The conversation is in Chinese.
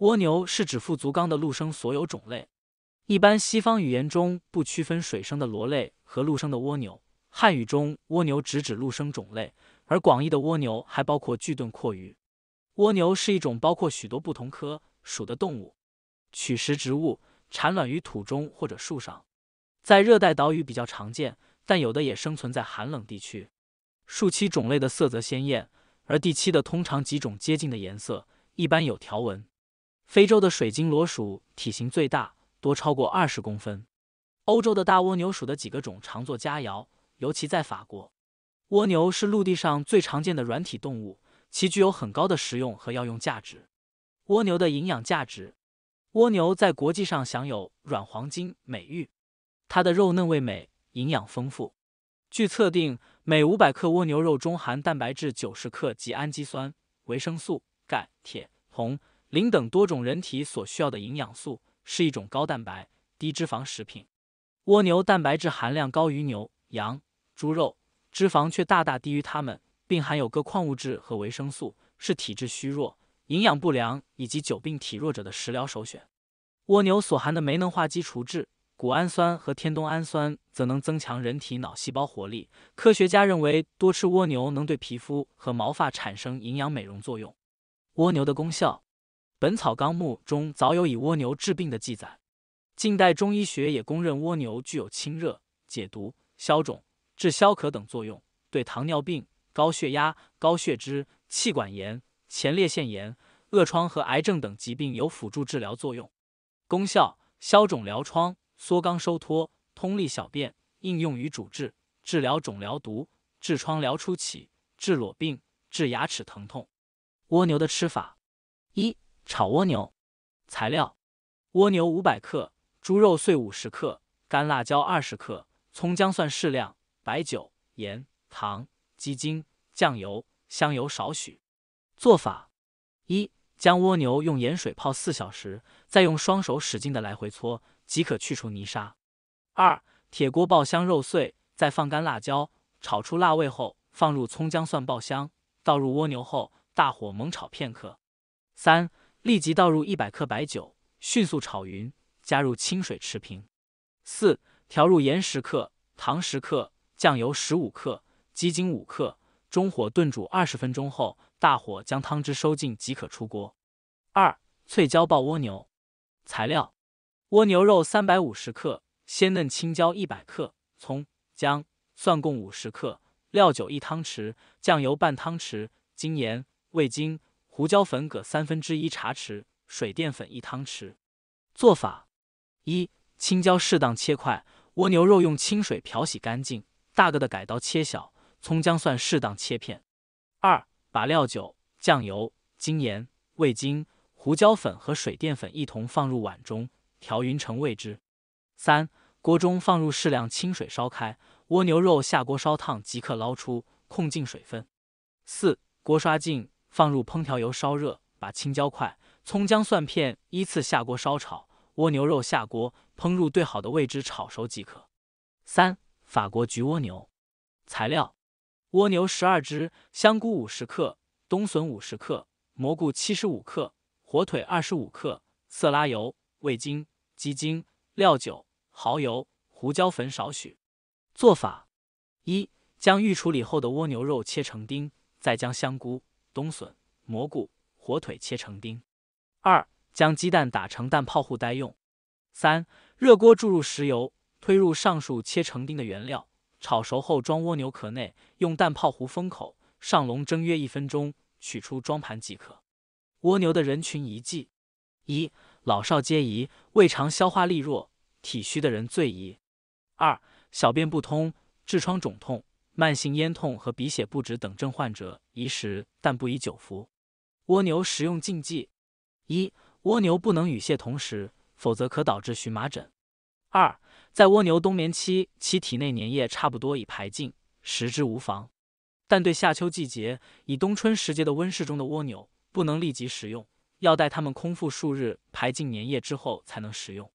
蜗牛是指富足纲的陆生所有种类。一般西方语言中不区分水生的螺类和陆生的蜗牛，汉语中蜗牛直指陆生种类，而广义的蜗牛还包括巨盾阔鱼。蜗牛是一种包括许多不同科、属的动物，取食植物，产卵于土中或者树上，在热带岛屿比较常见，但有的也生存在寒冷地区。树栖种类的色泽鲜艳，而地栖的通常几种接近的颜色，一般有条纹。非洲的水晶螺鼠体型最大，多超过二十公分。欧洲的大蜗牛属的几个种常做佳肴，尤其在法国。蜗牛是陆地上最常见的软体动物，其具有很高的食用和药用价值。蜗牛的营养价值，蜗牛在国际上享有“软黄金”美誉，它的肉嫩味美，营养丰富。据测定，每五百克蜗牛肉中含蛋白质九十克及氨基酸、维生素、钙、铁、铜。磷等多种人体所需要的营养素，是一种高蛋白、低脂肪食品。蜗牛蛋白质含量高于牛、羊、猪肉，脂肪却大大低于它们，并含有各矿物质和维生素，是体质虚弱、营养不良以及久病体弱者的食疗首选。蜗牛所含的酶能化基除质、谷氨酸和天冬氨酸，则能增强人体脑细胞活力。科学家认为，多吃蜗牛能对皮肤和毛发产生营养美容作用。蜗牛的功效。《本草纲目》中早有以蜗牛治病的记载，近代中医学也公认蜗牛具有清热、解毒、消肿、治消渴等作用，对糖尿病、高血压、高血脂、气管炎、前列腺炎、恶疮和癌症等疾病有辅助治疗作用。功效：消肿疗疮、缩肛收脱、通利小便。应用于主治：治疗肿疗毒、治疮疗初起、治裸病、治牙齿疼痛。蜗牛的吃法：一。炒蜗牛，材料：蜗牛五百克，猪肉碎五十克，干辣椒二十克，葱姜蒜适量，白酒、盐、糖、鸡精、酱油、香油少许。做法：一、将蜗牛用盐水泡四小时，再用双手使劲的来回搓，即可去除泥沙。二、铁锅爆香肉碎，再放干辣椒，炒出辣味后，放入葱姜蒜爆香，倒入蜗牛后，大火猛炒片刻。三。立即倒入一百克白酒，迅速炒匀，加入清水持平。四调入盐十克、糖十克、酱油十五克、鸡精五克，中火炖煮二十分钟后，大火将汤汁收尽即可出锅。二脆椒爆蜗牛材料：蜗牛肉三百五十克，鲜嫩青椒一百克，葱、姜、蒜共五十克，料酒一汤匙，酱油半汤匙，精盐、味精。胡椒粉各三分之一茶匙，水淀粉一汤匙。做法：一、青椒适当切块，蜗牛肉用清水漂洗干净，大个的改刀切小，葱姜蒜适当切片。二、把料酒、酱油、精盐、味精、胡椒粉和水淀粉一同放入碗中，调匀成味汁。三、锅中放入适量清水烧开，蜗牛肉下锅烧烫，即可捞出，控净水分。四、锅刷净。放入烹调油烧热，把青椒块、葱姜蒜片依次下锅烧炒，蜗牛肉下锅，烹入兑好的味汁炒熟即可。三、法国焗蜗牛。材料：蜗牛十二只，香菇五十克，冬笋五十克，蘑菇七十五克，火腿二十五克，色拉油、味精、鸡精、料酒、蚝油、胡椒粉少许。做法：一、将预处理后的蜗牛肉切成丁，再将香菇。冬笋、蘑菇、火腿切成丁。二、将鸡蛋打成蛋泡糊待用。三、热锅注入食油，推入上述切成丁的原料，炒熟后装蜗牛壳内，用蛋泡糊封口，上笼蒸约一分钟，取出装盘即可。蜗牛的人群遗忌：一、老少皆宜，胃肠消化力弱、体虚的人最宜。二、小便不通、痔疮肿痛。慢性咽痛和鼻血不止等症患者宜食，但不宜久服。蜗牛食用禁忌：一、蜗牛不能与蟹同食，否则可导致荨麻疹；二、在蜗牛冬眠期，其体内粘液差不多已排尽，食之无妨；但对夏秋季节以冬春时节的温室中的蜗牛，不能立即食用，要待它们空腹数日排尽粘液之后才能食用。